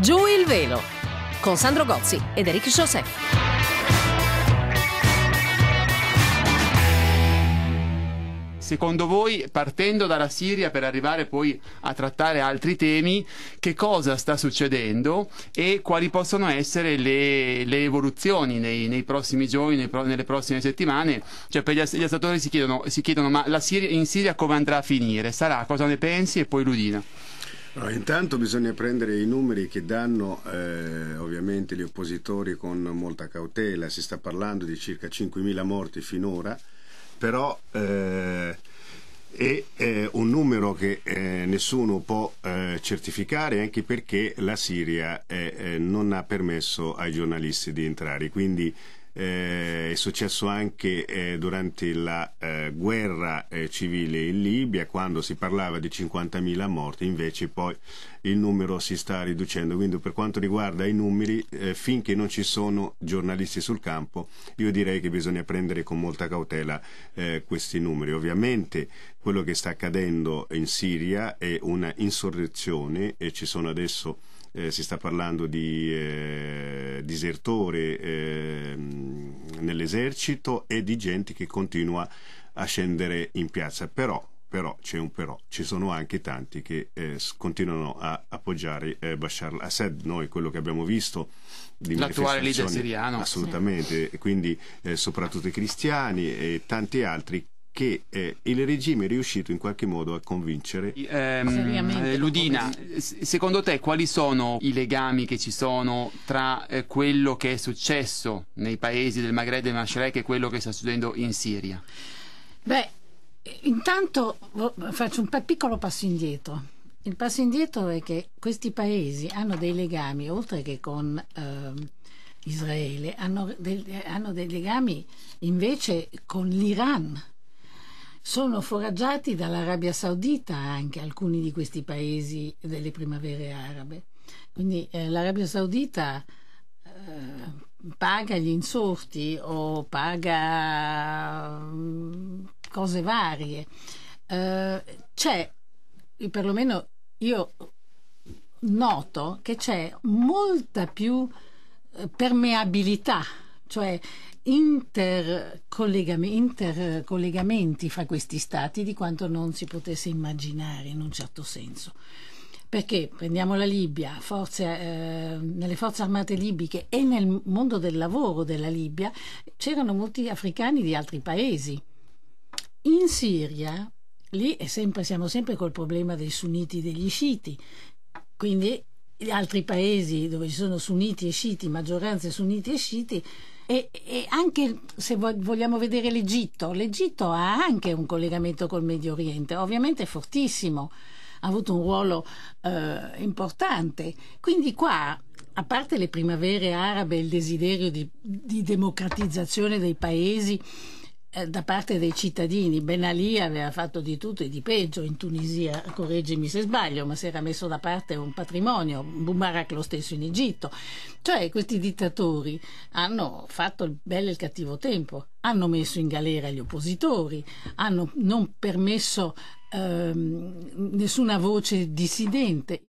Giù il velo con Sandro Gozzi ed Eric Joseph. secondo voi, partendo dalla Siria per arrivare poi a trattare altri temi, che cosa sta succedendo e quali possono essere le, le evoluzioni nei, nei, prossimi giorni, nei pro, nelle prossime settimane? Cioè, per gli, gli ascoltatori si chiedono, si chiedono ma Siria, in Siria come andrà a finire? Sarà? Cosa ne pensi? E poi Ludina. Allora, intanto bisogna prendere i numeri che danno eh, ovviamente gli oppositori con molta cautela, si sta parlando di circa 5.000 morti finora, però eh, è, è, un numero che eh, nessuno può eh, certificare anche perché la Siria eh, eh, non ha permesso ai giornalisti di entrare, quindi eh, è successo anche eh, durante la eh, guerra eh, civile in Libia quando si parlava di 50.000 morti, invece poi il numero si sta riducendo, quindi per quanto riguarda i numeri eh, finché non ci sono giornalisti sul campo io direi che bisogna prendere con molta cautela eh, questi numeri. Ovviamente quello che sta accadendo in Siria è una insurrezione e ci sono adesso si sta parlando di disertore eh, nell'esercito e di gente che continua a scendere in piazza. Però, però c'è un però, ci sono anche tanti che eh, continuano a appoggiare eh, Bashar al-Assad. Noi quello che abbiamo visto di l'attuale leader siriano assolutamente, sì. quindi eh, soprattutto i cristiani e tanti altri che eh, il regime è riuscito in qualche modo a convincere. Ehm, eh, Ludina, secondo te quali sono i legami che ci sono tra eh, quello che è successo nei paesi del Maghreb e Mashrek e quello che sta succedendo in Siria? Beh, intanto faccio un piccolo passo indietro. Il passo indietro è che questi paesi hanno dei legami, oltre che con eh, Israele, hanno, del, hanno dei legami invece con l'Iran sono foraggiati dall'Arabia Saudita anche alcuni di questi paesi delle primavere arabe. Quindi eh, l'Arabia Saudita eh, paga gli insorti o paga um, cose varie. Eh, c'è, perlomeno io noto che c'è molta più eh, permeabilità cioè intercollegamenti fra questi stati di quanto non si potesse immaginare in un certo senso. Perché prendiamo la Libia, forze, eh, nelle forze armate libiche e nel mondo del lavoro della Libia c'erano molti africani di altri paesi. In Siria, lì sempre, siamo sempre col problema dei sunniti e degli sciiti, quindi gli altri paesi dove ci sono sunniti e sciiti, maggioranze sunniti e sciiti, e, e, anche se vogliamo vedere l'Egitto, l'Egitto ha anche un collegamento col Medio Oriente, ovviamente fortissimo, ha avuto un ruolo eh, importante. Quindi qua, a parte le primavere arabe e il desiderio di, di democratizzazione dei paesi, eh, da parte dei cittadini. Ben Ali aveva fatto di tutto e di peggio in Tunisia, correggimi se sbaglio, ma si era messo da parte un patrimonio, Mubarak lo stesso in Egitto. Cioè questi dittatori hanno fatto il bello e il cattivo tempo, hanno messo in galera gli oppositori, hanno non permesso ehm, nessuna voce dissidente.